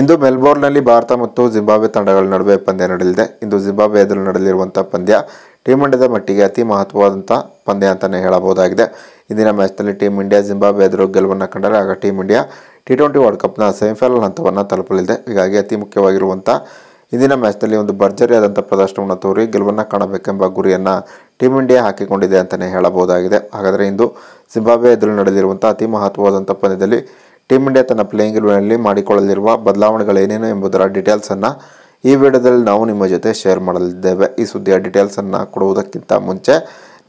ಇಂದು ಮೆಲ್ಬೋರ್ನ್ನಲ್ಲಿ ಭಾರತ ಮತ್ತು ಜಿಂಬಾಬ್ವೆ ತಂಡಗಳ ನಡುವೆ ಪಂದ್ಯ ನಡೆಯಲಿದೆ ಇಂದು ಜಿಂಬಾಬ್ವೆ ಎದುರು ನಡೆಯಲಿರುವಂಥ ಪಂದ್ಯ ಟೀಮ್ ಇಂಡಿಯಾದ ಮಟ್ಟಿಗೆ ಅತಿ ಮಹತ್ವವಾದಂಥ ಪಂದ್ಯ ಅಂತಲೇ ಹೇಳಬಹುದಾಗಿದೆ ಇಂದಿನ ಮ್ಯಾಚ್ನಲ್ಲಿ ಟೀಮ್ ಇಂಡಿಯಾ ಜಿಂಬಾಬ್ವೆ ಎದುರು ಗೆಲುವನ್ನು ಕಂಡರೆ ಆಗ team India T twenty world ಕಪ್ನ ಸೆಮಿಫೈನಲ್ ಹಂತವನ್ನು ತಲುಪಲಿದೆ ಹೀಗಾಗಿ ಅತಿ ಮುಖ್ಯವಾಗಿರುವಂಥ ಇಂದಿನ ಮ್ಯಾಚ್ನಲ್ಲಿ ಒಂದು ಭರ್ಜರಿಯಾದಂಥ ಪ್ರದರ್ಶನವನ್ನು ತೋರಿ ಗೆಲುವನ್ನು ಕಾಣಬೇಕೆಂಬ ಗುರಿಯನ್ನು ಟೀಮ್ ಇಂಡಿಯಾ ಹಾಕಿಕೊಂಡಿದೆ ಅಂತಲೇ ಹೇಳಬಹುದಾಗಿದೆ ಹಾಗಾದರೆ ಇಂದು ಜಿಂಬಾಬ್ವೆ ಎದುರು ನಡೆದಿರುವಂಥ ಅತಿ ಮಹತ್ವವಾದಂಥ ಪಂದ್ಯದಲ್ಲಿ ಟೀಮ್ ಇಂಡಿಯಾ ತನ್ನ ಪ್ಲೇಯಿಂಗ್ ಇಲೆವೆನಲ್ಲಿ ಮಾಡಿಕೊಳ್ಳಲಿರುವ ಬದಲಾವಣೆಗಳೇನೇನು ಎಂಬುದರ ಡೀಟೇಲ್ಸನ್ನು ಈ ವಿಡಿಯೋದಲ್ಲಿ ನಾವು ನಿಮ್ಮ ಜೊತೆ ಶೇರ್ ಮಾಡಲಿದ್ದೇವೆ ಈ ಸುದ್ದಿಯ ಡೀಟೇಲ್ಸನ್ನು ಕೊಡುವುದಕ್ಕಿಂತ ಮುಂಚೆ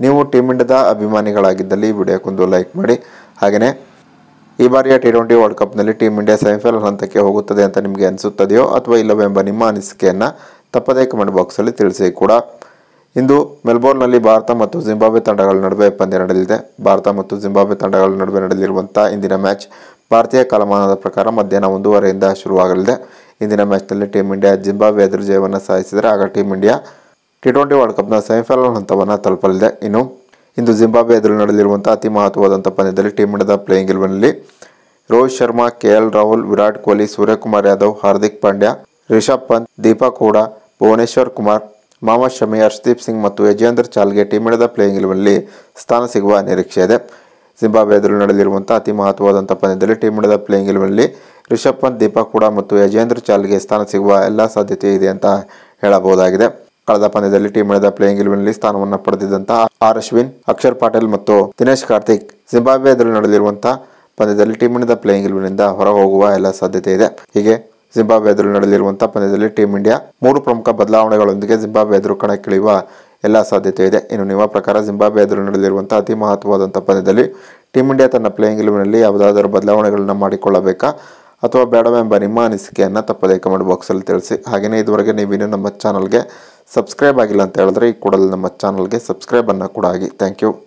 ನೀವು ಟೀಮ್ ಇಂಡಿಯಾದ ಅಭಿಮಾನಿಗಳಾಗಿದ್ದಲ್ಲಿ ಈ ವಿಡಿಯೋಕ್ಕೊಂದು ಲೈಕ್ ಮಾಡಿ ಹಾಗೆಯೇ ಈ ಬಾರಿಯ ಟಿ ಟ್ವೆಂಟಿ ವರ್ಲ್ಡ್ ಕಪ್ನಲ್ಲಿ ಟೀಮ್ ಇಂಡಿಯಾ ಸೆಮಿಫೈನಲ್ ಹಂತಕ್ಕೆ ಹೋಗುತ್ತದೆ ಅಂತ ನಿಮಗೆ ಅನಿಸುತ್ತದೆಯೋ ಅಥವಾ ಇಲ್ಲವೆಂಬ ನಿಮ್ಮ ಅನಿಸಿಕೆಯನ್ನು ತಪ್ಪದೇ ಕಮೆಂಟ್ ಬಾಕ್ಸಲ್ಲಿ ತಿಳಿಸಿ ಕೂಡ ಇಂದು ಮೆಲ್ಬೋರ್ನ್ನಲ್ಲಿ ಭಾರತ ಮತ್ತು ಜಿಂಬಾಬ್ವೆ ತಂಡಗಳ ನಡುವೆ ಪಂದ್ಯ ನಡೆದಿದೆ ಭಾರತ ಮತ್ತು ಜಿಂಬಾಬ್ವೆ ತಂಡಗಳ ನಡುವೆ ನಡೆದಿರುವಂಥ ಇಂದಿನ ಮ್ಯಾಚ್ ಭಾರತೀಯ ಕಾಲಮಾನದ ಪ್ರಕಾರ ಮಧ್ಯಾಹ್ನ ಒಂದೂವರೆಯಿಂದ ಶುರುವಾಗಲಿದೆ ಇಂದಿನ ಮ್ಯಾಚ್ನಲ್ಲಿ ಟೀಂ ಇಂಡಿಯಾ ಜಿಂಬಾಬ್ವೆ ಎದುರು ಜಯವನ್ನು ಸಾಧಿಸಿದರೆ ಆಗ team India T twenty world ಕಪ್ನ ಸೆಮಿಫೈನಲ್ ಹಂತವನ್ನು ತಲುಪಲಿದೆ ಇನ್ನು ಇಂದು ಜಿಂಬಾಬ್ವೆ ಎದುರು ನಡೆಯಲಿರುವಂಥ ಅತಿ ಮಹತ್ವವಾದಂಥ ಪಂದ್ಯದಲ್ಲಿ ಟೀಂ ಇಂಡಿಯಾದ ಪ್ಲೇಯಿಂಗ್ ಇಲೆವನ್ನಲ್ಲಿ ರೋಹಿತ್ ಶರ್ಮಾ ಕೆ ಎಲ್ ರಾಹುಲ್ ವಿರಾಟ್ ಕೊಹ್ಲಿ ಸೂರ್ಯಕುಮಾರ್ ಯಾದವ್ ಹಾರ್ದಿಕ್ ಪಾಂಡ್ಯ ರಿಷಬ್ ಪಂತ್ ದೀಪಕ್ ಕೂಡ ಭುವನೇಶ್ವರ್ ಕುಮಾರ್ ಮೊಹಮ್ಮದ್ ಶಮಿ ಹರ್ಷದೀಪ್ ಸಿಂಗ್ ಮತ್ತು ಯಜೇಂದ್ರ ಚಾಲ್ಗೆ ಟೀಮ್ ಇಂಡಿಯಾದ ಪ್ಲೇಯಿಂಗ್ ಇಲೆವನ್ನಲ್ಲಿ ಸ್ಥಾನ ಸಿಗುವ ನಿರೀಕ್ಷೆ ಇದೆ ಎದುರು ನಡೆಯಲಿರುವಂಥ ಅತಿ ಮಹತ್ವವಾದಂತಹ ಪಂದ್ಯದಲ್ಲಿ ಟೀಮ್ ಇಂಡಿಯಾದ ಪ್ಲೇಯಿಂಗ್ ಅಲ್ಲಿ ರಿಷಬ್ ಪಂತ್ ದೀಪಕ್ ಕೂಡ ಮತ್ತು ಯಜೇಂದ್ರ ಚಾಲ್ಗೆ ಸ್ಥಾನ ಸಿಗುವ ಎಲ್ಲ ಸಾಧ್ಯತೆ ಇದೆ ಅಂತ ಹೇಳಬಹುದಾಗಿದೆ ಕಳೆದ ಪಂದ್ಯದಲ್ಲಿ ಟೀಮ್ ಇಂಡಿಯಾದ ಪ್ಲೇಯಿಂಗ್ ನಲ್ಲಿ ಸ್ಥಾನವನ್ನು ಪಡೆದಿದ್ದಂತಹ ಆರ್ ಅಶ್ವಿನ್ ಅಕ್ಷರ್ ಪಾಟೀಲ್ ಮತ್ತು ದಿನೇಶ್ ಕಾರ್ತಿಕ್ ಜಿಂಬಾಬ್ವೆ ಎದುರು ನಡೆಯಲಿರುವಂಥ ಪಂದ್ಯದಲ್ಲಿ ಟೀಮ್ ಇಂಡಿಯಾದ ಪ್ಲೇಯಿಂಗ್ ಇಲೆವೆನ್ನಿಂದ ಹೊರ ಹೋಗುವ ಎಲ್ಲ ಸಾಧ್ಯತೆ ಇದೆ ಹೀಗೆ ಜಿಂಬಾಬ್ವೆ ಎದುರು ನಡೆಯಲಿರುವಂಥ ಪಂದ್ಯದಲ್ಲಿ ಟೀಂ ಇಂಡಿಯಾ ಮೂರು ಪ್ರಮುಖ ಬದಲಾವಣೆಗಳೊಂದಿಗೆ ಜಿಂಬಾಬ್ವೆ ಎದುರು ಕಣಕ್ಕಿಳಿಯುವ ಎಲ್ಲ ಸಾಧ್ಯತೆ ಇದೆ ಇನ್ನು ನಿಮ್ಮ ಪ್ರಕಾರ ಜಿಂಬಾಬ್ವೆ ಎದುರು ನಡೆದಿರುವಂಥ ಅತಿ ಮಹತ್ವವಾದಂಥ ಪಂದ್ಯದಲ್ಲಿ ಟೀಮ್ ಇಂಡಿಯಾ ತನ್ನ ಪ್ಲೇಯಿಂಗ್ ಇಲೆವೆನಲ್ಲಿ ಯಾವುದಾದರೂ ಬದಲಾವಣೆಗಳನ್ನು ಮಾಡಿಕೊಳ್ಳಬೇಕಾ ಅಥವಾ ಬೇಡವೆಂಬ ನಿಮ್ಮ ಅನಿಸಿಕೆಯನ್ನು ತಪ್ಪದೇ ಕಮೆಂಟ್ ಬಾಕ್ಸಲ್ಲಿ ತಿಳಿಸಿ ಹಾಗೆಯೇ ಇದುವರೆಗೆ ನೀವಿನ್ನೂ ನಮ್ಮ ಚಾನಲ್ಗೆ ಸಬ್ಸ್ಕ್ರೈಬ್ ಆಗಿಲ್ಲ ಅಂತ ಹೇಳಿದ್ರೆ ಈ ಕೂಡಲೇ ನಮ್ಮ ಚಾನಲ್ಗೆ ಸಬ್ಸ್ಕ್ರೈಬನ್ನು ಕೂಡ ಆಗಿ ಥ್ಯಾಂಕ್ ಯು